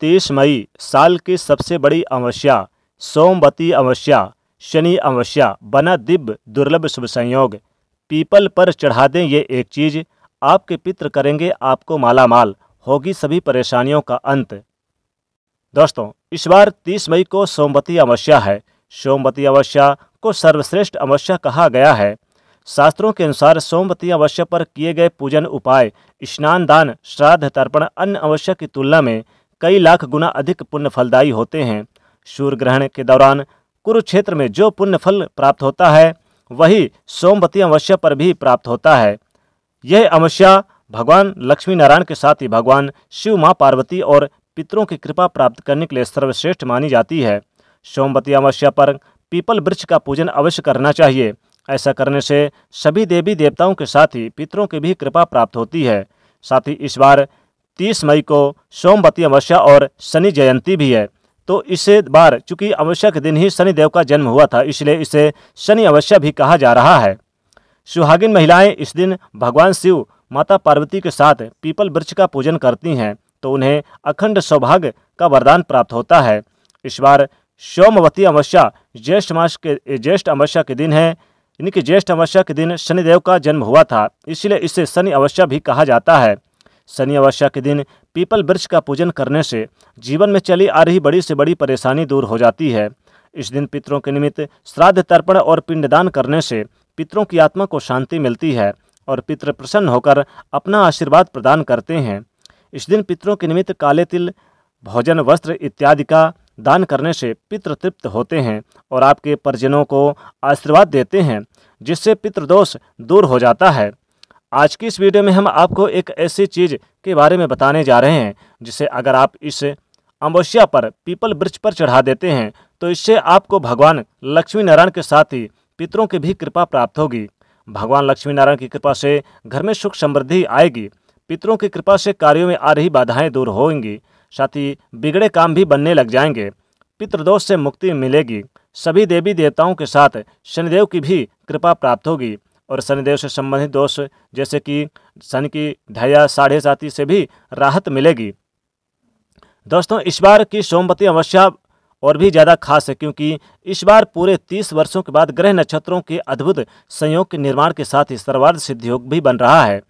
तीस मई साल की सबसे बड़ी अमावस्या सोमवती अमावस्या शनि अमावस्या बना दिव्य दुर्लभ शुभ संयोग पीपल पर चढ़ा दें ये एक चीज आपके पित्र करेंगे आपको मालामाल होगी सभी परेशानियों का अंत दोस्तों इस बार 30 मई को सोमवती अमावस्या है सोमवती अमावस्या को सर्वश्रेष्ठ अमावस्या कहा गया है शास्त्रों के अनुसार सोमवती अमावस्या पर किए गए पूजन उपाय स्नान दान श्राद्ध तर्पण अन्य अमावस्या की तुलना में कई लाख गुना अधिक पुण्य फलदायी होते हैं सूर्य ग्रहण के दौरान कुरुक्षेत्र में जो पुण्य फल प्राप्त होता है वही सोमवती अमावस्या पर भी प्राप्त होता है यह अमावस्या भगवान लक्ष्मी नारायण के साथ ही भगवान शिव माँ पार्वती और पितरों की कृपा प्राप्त करने के लिए सर्वश्रेष्ठ मानी जाती है सोमवती अमावस्या पर पीपल वृक्ष का पूजन अवश्य करना चाहिए ऐसा करने से सभी देवी देवताओं के साथ ही पितरों की भी कृपा प्राप्त होती है साथ ही इस बार तीस मई को सोमवती अमावस्या और शनि जयंती भी है तो इस बार चूंकि अमावस्या के दिन ही शनिदेव का जन्म हुआ था इसलिए इसे शनि अमावस्या भी कहा जा रहा है सुहागिन महिलाएं इस दिन भगवान शिव माता पार्वती के साथ पीपल वृक्ष का पूजन करती हैं तो उन्हें अखंड सौभाग्य का वरदान प्राप्त होता है इस बार सोमवती अमावस्या ज्येष्ठ मास के ज्येष्ठ अमावस्या के दिन है यानी कि ज्येष्ठ अमावस्या के दिन शनिदेव का जन्म हुआ था इसलिए इसे शनि अमावस्या भी कहा जाता है शनि अवस्या के दिन पीपल वृक्ष का पूजन करने से जीवन में चली आ रही बड़ी से बड़ी परेशानी दूर हो जाती है इस दिन पितरों के निमित्त श्राद्ध तर्पण और पिंडदान करने से पितरों की आत्मा को शांति मिलती है और पितृ प्रसन्न होकर अपना आशीर्वाद प्रदान करते हैं इस दिन पितरों के निमित्त काले तिल भोजन वस्त्र इत्यादि का दान करने से पितृ तृप्त होते हैं और आपके परिजनों को आशीर्वाद देते हैं जिससे पितृदोष दूर हो जाता है आज की इस वीडियो में हम आपको एक ऐसी चीज़ के बारे में बताने जा रहे हैं जिसे अगर आप इस अम्बोसिया पर पीपल वृक्ष पर चढ़ा देते हैं तो इससे आपको भगवान लक्ष्मी नारायण के साथ ही पितरों की भी कृपा प्राप्त होगी भगवान लक्ष्मी नारायण की कृपा से घर में सुख समृद्धि आएगी पितरों की कृपा से कार्यों में आ रही बाधाएं दूर होंगी साथ ही बिगड़े काम भी बनने लग जाएंगे पितृदोष से मुक्ति मिलेगी सभी देवी देवताओं के साथ शनिदेव की भी कृपा प्राप्त होगी और शनिदेव से संबंधित दोष जैसे कि शनि की धैया साढ़े साथी से भी राहत मिलेगी दोस्तों इस बार की सोमवती अमावस्या और भी ज़्यादा खास है क्योंकि इस बार पूरे तीस वर्षों के बाद ग्रह नक्षत्रों के अद्भुत संयोग के निर्माण के साथ ही सर्वार्थ सिद्धयोग भी बन रहा है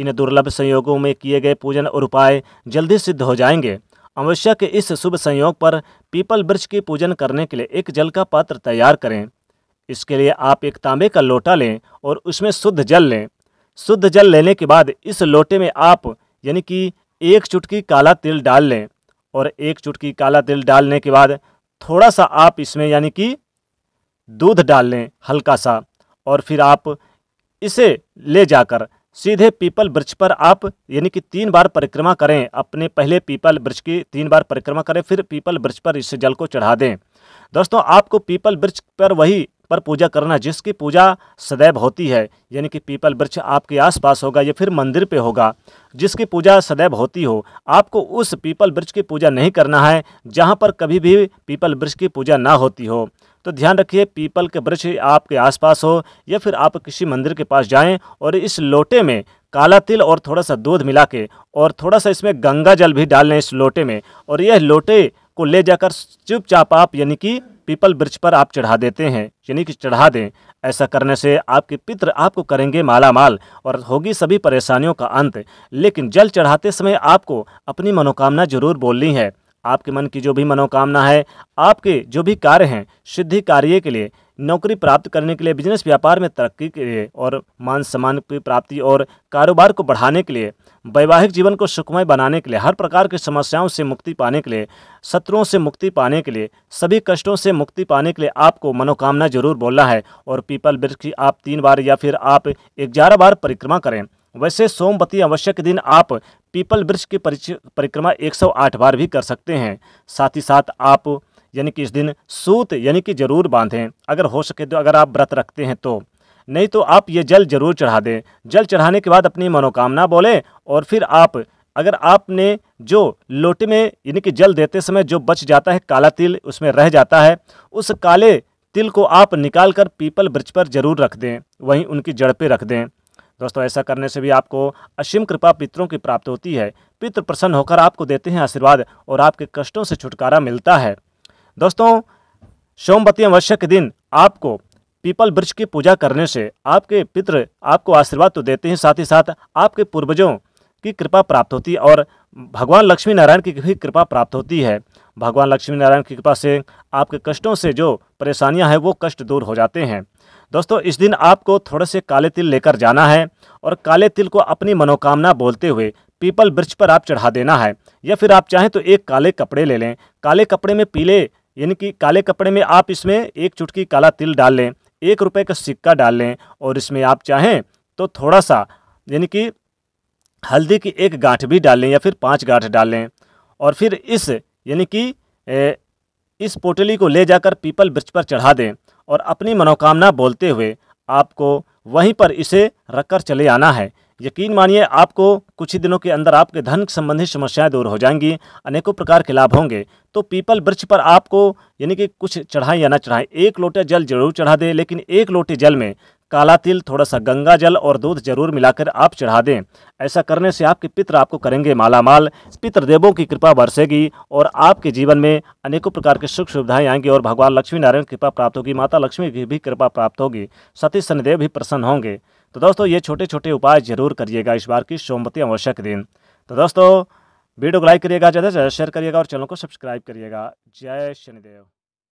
इन दुर्लभ संयोगों में किए गए पूजन और उपाय जल्दी सिद्ध हो जाएंगे अमावस्या के इस शुभ संयोग पर पीपल वृक्ष की पूजन करने के लिए एक जल का पात्र तैयार करें इसके लिए आप एक तांबे का लोटा लें और उसमें शुद्ध जल लें शुद्ध जल लेने के बाद इस लोटे में आप यानी कि एक चुटकी काला तिल डाल लें और एक चुटकी काला तिल डालने के बाद थोड़ा सा आप इसमें यानी कि दूध डाल लें हल्का सा और फिर आप इसे ले जाकर सीधे पीपल वृक्ष पर आप यानी कि तीन बार परिक्रमा करें अपने पहले पीपल वृक्ष की तीन बार परिक्रमा करें फिर पीपल वृक्ष पर इस जल को चढ़ा दें दोस्तों आपको पीपल वृक्ष पर वही पर पूजा करना जिसकी पूजा सदैव होती है यानी कि पीपल वृक्ष आपके आसपास होगा या फिर मंदिर पे होगा जिसकी पूजा सदैव होती हो आपको उस पीपल वृक्ष की पूजा नहीं करना है जहाँ पर कभी भी पीपल वृक्ष की पूजा ना होती हो तो ध्यान रखिए पीपल के वृक्ष आपके आसपास हो या फिर आप किसी मंदिर के पास जाएं और इस लोटे में काला तिल और थोड़ा सा दूध मिला के और थोड़ा सा इसमें गंगा जल भी डाल लें इस लोटे में और यह लोटे को ले जाकर चुपचाप आप यानी कि पीपल वृक्ष पर आप चढ़ा देते हैं यानी कि चढ़ा दें ऐसा करने से आपके पित्र आपको करेंगे माला माल और होगी सभी परेशानियों का अंत लेकिन जल चढ़ाते समय आपको अपनी मनोकामना जरूर बोलनी है आपके मन की जो भी मनोकामना है आपके जो भी कार्य हैं सिद्धि कार्य के लिए नौकरी प्राप्त करने के लिए बिजनेस व्यापार में तरक्की के लिए और मान सम्मान की प्राप्ति और कारोबार को बढ़ाने के लिए वैवाहिक जीवन को सुखमय बनाने के लिए हर प्रकार की समस्याओं से मुक्ति पाने के लिए शत्रुओं से मुक्ति पाने के लिए सभी कष्टों से मुक्ति पाने के लिए आपको मनोकामना जरूर बोलना है और पीपल वृक्ष की आप तीन बार या फिर आप ग्यारह बार परिक्रमा करें वैसे सोमवती अवश्य के दिन आप पीपल वृक्ष की परिक्रमा 108 बार भी कर सकते हैं साथ ही साथ आप यानी कि इस दिन सूत यानी कि जरूर बांधें अगर हो सके तो अगर आप व्रत रखते हैं तो नहीं तो आप ये जल जरूर चढ़ा दें जल चढ़ाने के बाद अपनी मनोकामना बोलें और फिर आप अगर आपने जो लोटे में यानी कि जल देते समय जो बच जाता है काला तिल उसमें रह जाता है उस काले तिल को आप निकाल कर पीपल वृक्ष पर जरूर रख दें वहीं उनकी जड़ पर रख दें दोस्तों ऐसा करने से भी आपको असीम कृपा पितरों की प्राप्त होती है पितृ प्रसन्न होकर आपको देते हैं आशीर्वाद और आपके कष्टों से छुटकारा मिलता है दोस्तों सोमवती अमावस्या के दिन आपको पीपल वृक्ष की पूजा करने से आपके पितृ आपको आशीर्वाद तो देते हैं साथ ही साथ आपके पूर्वजों की कृपा प्राप्त होती है और भगवान लक्ष्मी नारायण की भी कृपा प्राप्त होती है भगवान लक्ष्मी नारायण की कृपा से आपके कष्टों से जो परेशानियां हैं वो कष्ट दूर हो जाते हैं दोस्तों इस दिन आपको थोड़े से काले तिल लेकर जाना है और काले तिल को अपनी मनोकामना बोलते हुए पीपल वृक्ष पर आप चढ़ा देना है या फिर आप चाहें तो एक काले कपड़े ले लें काले कपड़े में पीले यानी कि काले कपड़े में आप इसमें एक चुटकी काला तिल डाल लें एक रुपये का सिक्का डाल लें और इसमें आप चाहें तो थोड़ा सा यानी कि हल्दी की एक गांठ भी डाल लें या फिर पांच गांठ डाल लें और फिर इस यानी कि इस पोटली को ले जाकर पीपल वृक्ष पर चढ़ा दें और अपनी मनोकामना बोलते हुए आपको वहीं पर इसे रखकर चले आना है यकीन मानिए आपको कुछ ही दिनों के अंदर आपके धन संबंधी समस्याएं दूर हो जाएंगी अनेकों प्रकार के लाभ होंगे तो पीपल वृक्ष पर आपको यानी कि कुछ चढ़ाएं या ना चढ़ाएं एक लोटे जल जरूर चढ़ा दें लेकिन एक लोटे जल में काला तिल थोड़ा सा गंगा जल और दूध जरूर मिलाकर आप चढ़ा दें ऐसा करने से आपके पितर आपको करेंगे मालामाल पितृदेवों की कृपा बरसेगी और आपके जीवन में अनेकों प्रकार की सुख सुविधाएं आएंगी और भगवान लक्ष्मी नारायण की कृपा प्राप्त होगी माता लक्ष्मी की भी कृपा प्राप्त होगी सती शनिदेव भी प्रसन्न होंगे तो दोस्तों ये छोटे छोटे उपाय जरूर करिएगा इस बार की सोमवती आवश्यक दिन तो दोस्तों वीडियो को लाइक करिएगा ज़्यादा से ज़्यादा शेयर करिएगा और चैनल को सब्सक्राइब करिएगा जय शनिदेव